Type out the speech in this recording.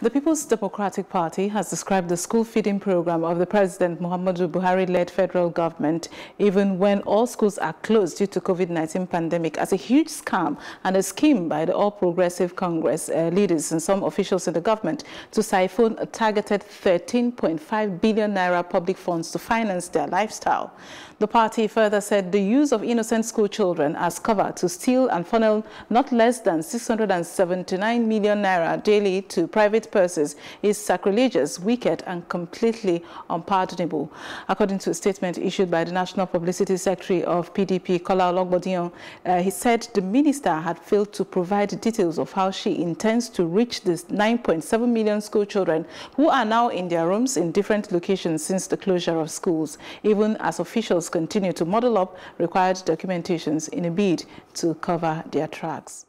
The People's Democratic Party has described the school feeding program of the President Muhammadu Buhari-led federal government, even when all schools are closed due to COVID-19 pandemic, as a huge scam and a scheme by the All Progressive Congress uh, leaders and some officials in the government to siphon a targeted 13.5 billion naira public funds to finance their lifestyle. The party further said the use of innocent school children as cover to steal and funnel not less than 679 million naira daily to private purses is sacrilegious, wicked and completely unpardonable. According to a statement issued by the National Publicity Secretary of PDP, Kola Longbodion, uh, he said the minister had failed to provide details of how she intends to reach the 9.7 million school children who are now in their rooms in different locations since the closure of schools, even as officials continue to model up required documentations in a bid to cover their tracks.